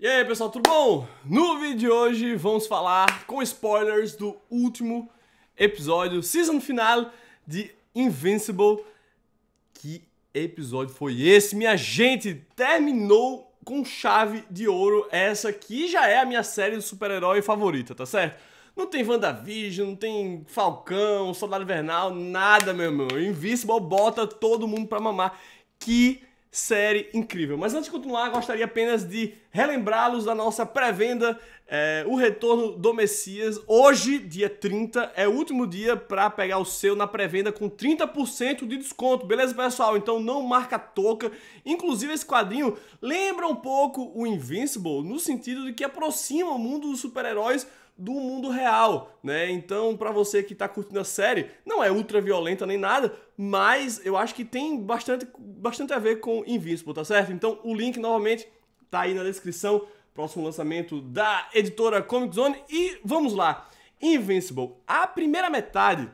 E aí pessoal, tudo bom? No vídeo de hoje vamos falar com spoilers do último episódio, season final de Invincible. Que episódio foi esse, minha gente? Terminou com chave de ouro essa que já é a minha série de super-herói favorita, tá certo? Não tem WandaVision, não tem Falcão, Soldado Invernal, nada, meu irmão. Invincible bota todo mundo pra mamar. Que série incrível. Mas antes de continuar, gostaria apenas de relembrá-los da nossa pré-venda, é, o retorno do Messias. Hoje, dia 30, é o último dia para pegar o seu na pré-venda com 30% de desconto, beleza, pessoal? Então não marca toca. Inclusive, esse quadrinho lembra um pouco o Invincible, no sentido de que aproxima o mundo dos super-heróis do mundo real, né? Então, para você que tá curtindo a série, não é ultra violenta nem nada, mas eu acho que tem bastante, bastante a ver com Invincible, tá certo? Então, o link novamente tá aí na descrição, próximo lançamento da editora Comic Zone e vamos lá. Invincible, a primeira metade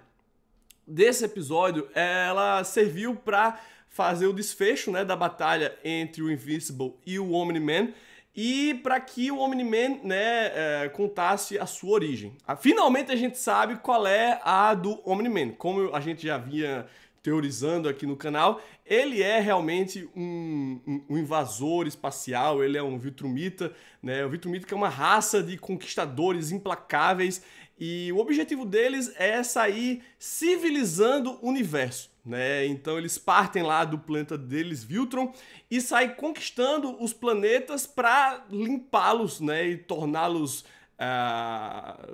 desse episódio, ela serviu para fazer o desfecho, né, da batalha entre o Invincible e o Omni-Man e para que o Omni-Man né, é, contasse a sua origem. Ah, finalmente a gente sabe qual é a do Omni-Man. Como a gente já havia teorizando aqui no canal, ele é realmente um, um, invasor espacial, ele é um vitrumita, né? O vitrumita que é uma raça de conquistadores implacáveis e o objetivo deles é sair civilizando o universo, né? Então eles partem lá do planeta deles, Viltrum, e saem conquistando os planetas para limpá-los, né? E torná-los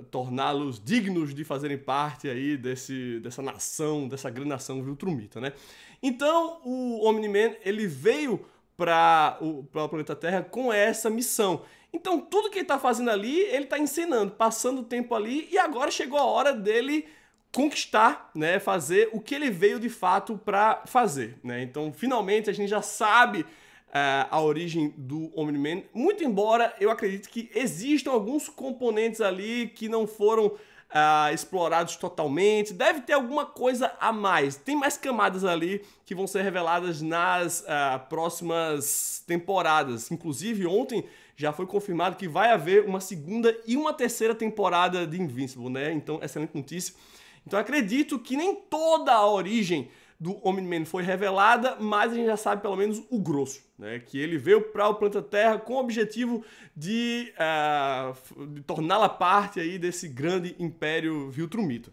torná-los dignos de fazerem parte aí desse, dessa nação, dessa grande nação Viltrumita, né? Então, o Omni-Man, ele veio para o pra planeta Terra com essa missão. Então, tudo que ele está fazendo ali, ele está ensinando, passando o tempo ali, e agora chegou a hora dele conquistar, né, fazer o que ele veio de fato para fazer, né? Então, finalmente a gente já sabe Uh, a origem do Omni-Man. Muito embora eu acredite que existam alguns componentes ali que não foram uh, explorados totalmente. Deve ter alguma coisa a mais. Tem mais camadas ali que vão ser reveladas nas uh, próximas temporadas. Inclusive, ontem já foi confirmado que vai haver uma segunda e uma terceira temporada de Invincible, né? Então, excelente notícia. Então, acredito que nem toda a origem do Omni-Man foi revelada, mas a gente já sabe pelo menos o grosso, né? Que ele veio para o planeta Terra com o objetivo de, uh, de torná-la parte aí desse grande império Viltrumita.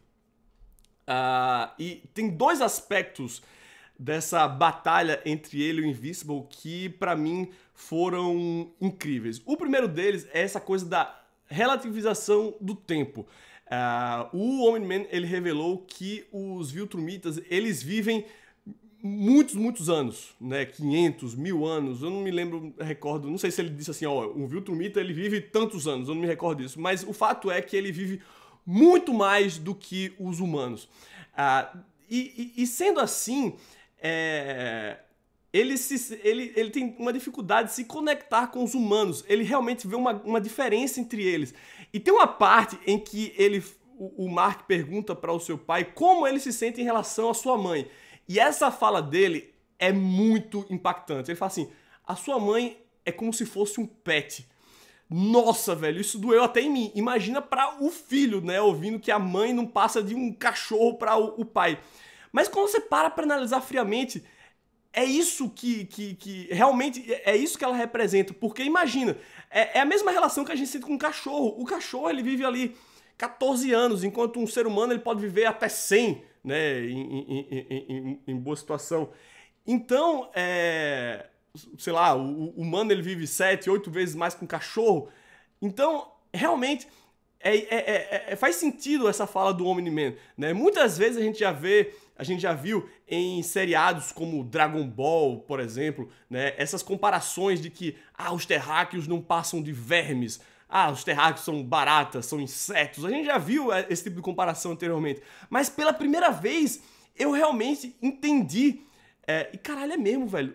Uh, e tem dois aspectos dessa batalha entre ele e o Invisible que para mim foram incríveis. O primeiro deles é essa coisa da relativização do tempo. Uh, o Omni-Man, ele revelou que os Viltrumitas, eles vivem muitos, muitos anos, né? 500, mil anos, eu não me lembro, recordo, não sei se ele disse assim, ó, um Viltrumita, ele vive tantos anos, eu não me recordo disso, mas o fato é que ele vive muito mais do que os humanos. Ah, e, e, e, sendo assim, é, ele, se, ele, ele tem uma dificuldade de se conectar com os humanos. Ele realmente vê uma, uma diferença entre eles. E tem uma parte em que ele, o, o Mark pergunta para o seu pai como ele se sente em relação à sua mãe. E essa fala dele é muito impactante. Ele fala assim: a sua mãe é como se fosse um pet. Nossa, velho, isso doeu até em mim. Imagina para o filho, né? Ouvindo que a mãe não passa de um cachorro para o, o pai. Mas quando você para para analisar friamente é isso que, que, que realmente é isso que ela representa. Porque imagina, é, é, a mesma relação que a gente sente com o cachorro. O cachorro ele vive ali 14 anos, enquanto um ser humano ele pode viver até 100, né, em, em, em, em boa situação. Então, é, sei lá, o, o humano ele vive 7, 8 vezes mais que um cachorro. Então, realmente é é, é, é, é, faz sentido essa fala do Omni-Man, né? Muitas vezes a gente já vê, a gente já viu em seriados como Dragon Ball, por exemplo, né? Essas comparações de que, ah, os terráqueos não passam de vermes, ah, os terráqueos são baratas, são insetos. A gente já viu é, esse tipo de comparação anteriormente. Mas pela primeira vez, eu realmente entendi. e caralho, é mesmo, velho.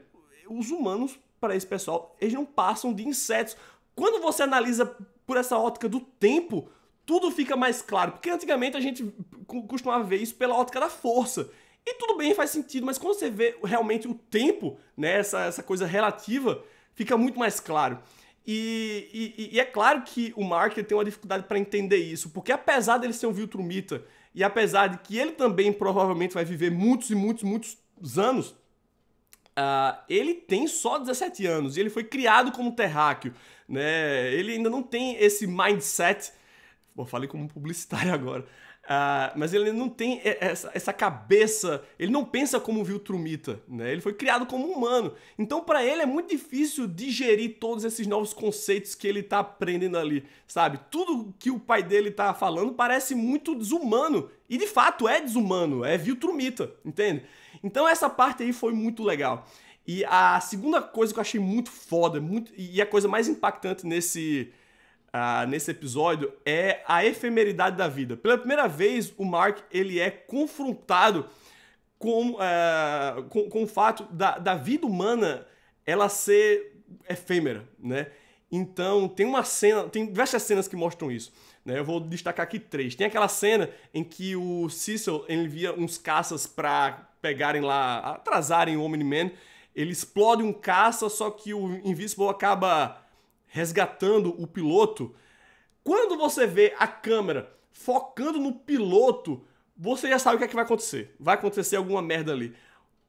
Os humanos, para esse pessoal, eles não passam de insetos. Quando você analisa por essa ótica do tempo, tudo fica mais claro. Porque antigamente a gente costumava ver isso pela ótica da força. E tudo bem, faz sentido, mas quando você vê realmente o tempo, né, essa, essa coisa relativa, fica muito mais claro. E, e, e é claro que o Marker tem uma dificuldade para entender isso, porque apesar dele ser um Viltrumita, e apesar de que ele também provavelmente vai viver muitos e muitos, muitos anos, uh, ele tem só 17 anos e ele foi criado como terráqueo né? Ele ainda não tem esse mindset. vou falei como publicitário agora. Uh, mas ele não tem essa, essa, cabeça, ele não pensa como Viltrumita, né? Ele foi criado como humano. Então, para ele é muito difícil digerir todos esses novos conceitos que ele tá aprendendo ali, sabe? Tudo que o pai dele tá falando parece muito desumano. E de fato é desumano, é Viltrumita, entende? Então, essa parte aí foi muito legal. E a segunda coisa que eu achei muito foda, muito, e a coisa mais impactante nesse, uh, nesse episódio, é a efemeridade da vida. Pela primeira vez, o Mark ele é confrontado com, uh, com, com, o fato da, da vida humana ela ser efêmera, né? Então, tem uma cena, tem diversas cenas que mostram isso. Né? Eu vou destacar aqui três. Tem aquela cena em que o Cecil envia uns caças para pegarem lá, atrasarem o Omni-Man, ele explode um caça, só que o Invisible acaba resgatando o piloto. Quando você vê a câmera focando no piloto, você já sabe o que, é que vai acontecer. Vai acontecer alguma merda ali.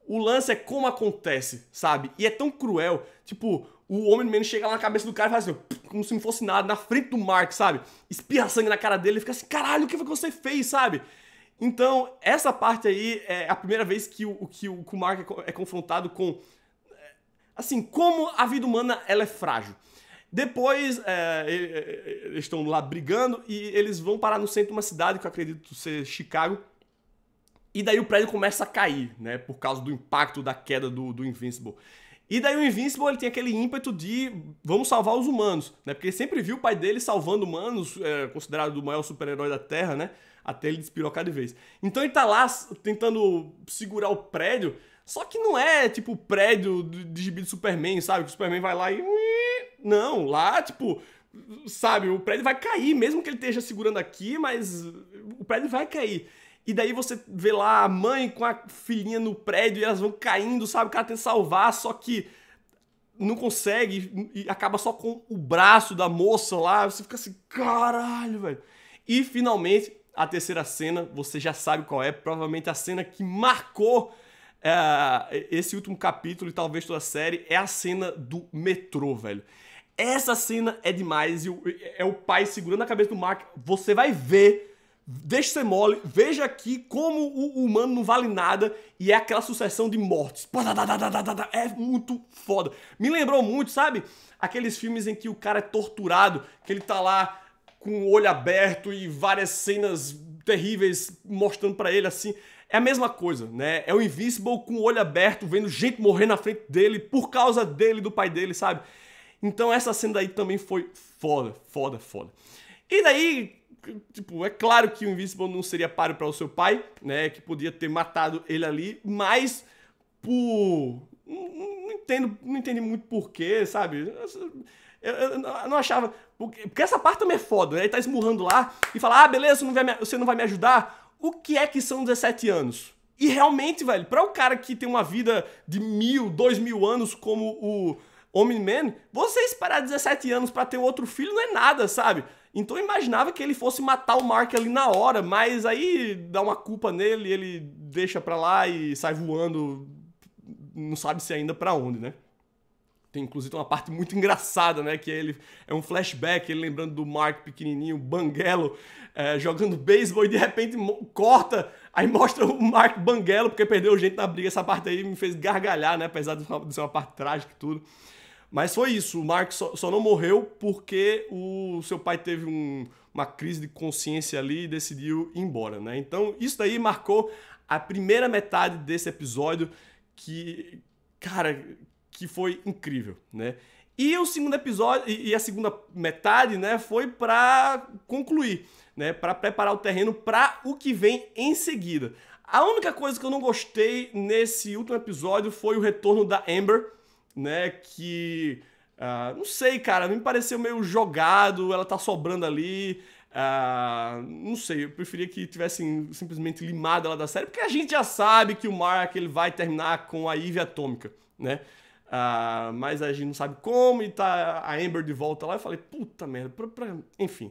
O lance é como acontece, sabe? E é tão cruel. Tipo, o Homem-Man chega lá na cabeça do cara e faz assim, como se não fosse nada, na frente do Mark, sabe? Espirra sangue na cara dele e fica assim, caralho, o que foi que você fez, sabe? Então, essa parte aí é a primeira vez que o, que o, Kumar é, é confrontado com, é, assim, como a vida humana ela é frágil. Depois, é, eles estão lá brigando e eles vão parar no centro de uma cidade, que eu acredito ser Chicago, e daí o prédio começa a cair, né? Por causa do impacto da queda do, do Invincible. E daí o Invincible ele tem aquele ímpeto de vamos salvar os humanos, né? Porque ele sempre viu o pai dele salvando humanos, é, considerado o maior super-herói da Terra, né? Até ele despirocar de vez. Então ele tá lá tentando segurar o prédio, só que não é tipo o prédio de gibi do Superman, sabe? Que o Superman vai lá e. Não, lá, tipo, sabe, o prédio vai cair, mesmo que ele esteja segurando aqui, mas o prédio vai cair. E daí você vê lá a mãe com a filhinha no prédio e elas vão caindo, sabe? O cara tenta salvar, só que não consegue e acaba só com o braço da moça lá. Você fica assim, caralho, velho. E finalmente, a terceira cena, você já sabe qual é, provavelmente a cena que marcou é, esse último capítulo e talvez toda a série, é a cena do metrô, velho. Essa cena é demais e é o pai segurando a cabeça do Mark. Você vai ver deixe ser mole, veja aqui como o humano não vale nada e é aquela sucessão de mortes. É muito foda. Me lembrou muito, sabe? Aqueles filmes em que o cara é torturado, que ele tá lá com o olho aberto e várias cenas terríveis mostrando para ele assim. É a mesma coisa, né? É o invisible com o olho aberto, vendo gente morrer na frente dele por causa dele, do pai dele, sabe? Então essa cena aí também foi foda, foda, foda. E daí, Tipo, é claro que o Invincible não seria páreo para o seu pai, né? Que podia ter matado ele ali, mas por. Não entendo, não entendi muito porquê, sabe? Eu, eu, eu, não achava. Porque, porque, essa parte também é foda, né? Ele tá esmurrando lá e fala: ah, beleza, você não vai me, você não vai me ajudar. O que é que são 17 anos? E realmente, velho, para um cara que tem uma vida de mil, dois mil anos como o Homem-Man, você esperar 17 anos para ter outro filho não é nada, sabe? Então eu imaginava que ele fosse matar o Mark ali na hora, mas aí dá uma culpa nele, ele deixa pra lá e sai voando, não sabe se ainda pra onde, né? Tem inclusive uma parte muito engraçada, né? Que ele é um flashback, ele lembrando do Mark pequenininho, Banguelo, é, jogando beisebol e de repente corta, aí mostra o Mark Banguelo, porque perdeu gente na briga. Essa parte aí me fez gargalhar, né? Apesar de ser uma parte trágica e tudo. Mas foi isso, o Mark só, só não morreu porque o seu pai teve um, uma crise de consciência ali e decidiu ir embora, né? Então isso daí marcou a primeira metade desse episódio que, cara, que foi incrível, né? E o segundo episódio e a segunda metade, né, foi para concluir, né, para preparar o terreno para o que vem em seguida. A única coisa que eu não gostei nesse último episódio foi o retorno da Amber, né? Que. Uh, não sei, cara, me pareceu meio jogado, ela tá sobrando ali. Uh, não sei, eu preferia que tivessem simplesmente limado ela da série, porque a gente já sabe que o Mark ele vai terminar com a Ivy atômica, né? Uh, mas a gente não sabe como e tá a Amber de volta lá. Eu falei, puta merda, pra, pra... enfim.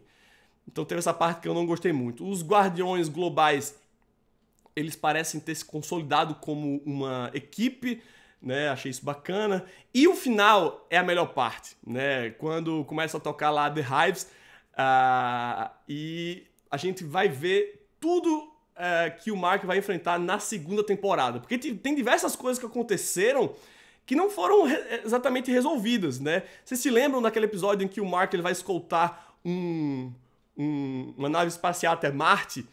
Então teve essa parte que eu não gostei muito. Os Guardiões Globais, eles parecem ter se consolidado como uma equipe né? Achei isso bacana. E o final é a melhor parte, né? Quando começa a tocar lá The Hives uh, e a gente vai ver tudo uh, que o Mark vai enfrentar na segunda temporada. Porque tem diversas coisas que aconteceram que não foram re exatamente resolvidas, né? Vocês se lembram daquele episódio em que o Mark ele vai escoltar um, um, uma nave espacial até Marte?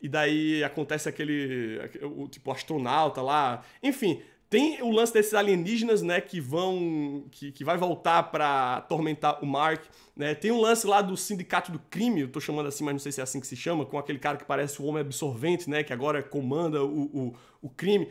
E daí acontece aquele, o tipo astronauta lá. Enfim, tem o lance desses alienígenas, né, que vão. que, que vai voltar para atormentar o Mark. Né? Tem um lance lá do sindicato do crime, eu tô chamando assim, mas não sei se é assim que se chama, com aquele cara que parece o homem absorvente, né? Que agora comanda o, o, o crime.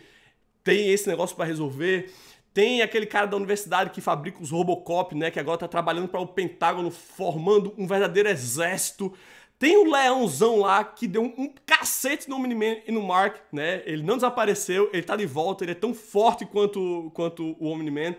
Tem esse negócio para resolver. Tem aquele cara da universidade que fabrica os Robocop, né? Que agora tá trabalhando para o Pentágono, formando um verdadeiro exército. Tem o Leãozão lá que deu um, cacete no Omni-Man e no Mark, né? Ele não desapareceu, ele tá de volta, ele é tão forte quanto, quanto o Omni-Man,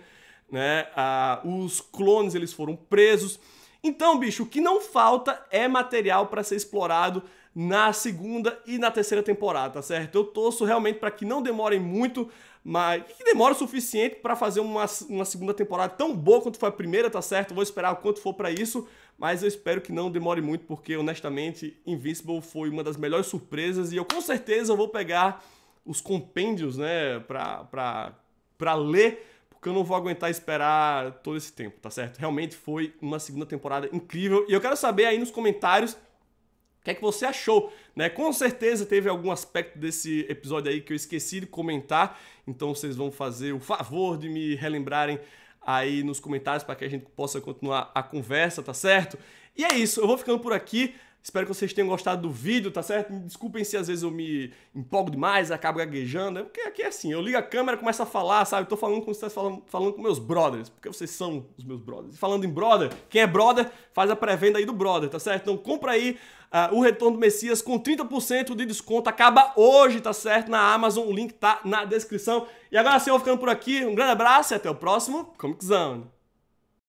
né? Ah, os clones, eles foram presos. Então, bicho, o que não falta é material para ser explorado na segunda e na terceira temporada, tá certo? Eu torço realmente para que não demorem muito, mas que demore o suficiente para fazer uma, uma segunda temporada tão boa quanto foi a primeira, tá certo? Vou esperar o quanto for para isso, mas eu espero que não demore muito, porque honestamente, Invincible foi uma das melhores surpresas e eu com certeza vou pegar os compêndios, né, pra, pra, pra ler, porque eu não vou aguentar esperar todo esse tempo, tá certo? Realmente foi uma segunda temporada incrível e eu quero saber aí nos comentários o que é que você achou, né? Com certeza teve algum aspecto desse episódio aí que eu esqueci de comentar, então vocês vão fazer o favor de me relembrarem aí nos comentários para que a gente possa continuar a conversa, tá certo? E é isso, eu vou ficando por aqui. Espero que vocês tenham gostado do vídeo, tá certo? desculpem se às vezes eu me empolgo demais, acabo gaguejando. É porque aqui é assim, eu ligo a câmera, começo a falar, sabe? Eu tô falando com se falando, falando com meus brothers, porque vocês são os meus brothers. E falando em brother, quem é brother, faz a pré-venda aí do brother, tá certo? Então compra aí Uh, o Retorno do Messias com 30% de desconto. Acaba hoje, tá certo? Na Amazon, o link tá na descrição. E agora sim, eu vou ficando por aqui. Um grande abraço e até o próximo Comic Zone.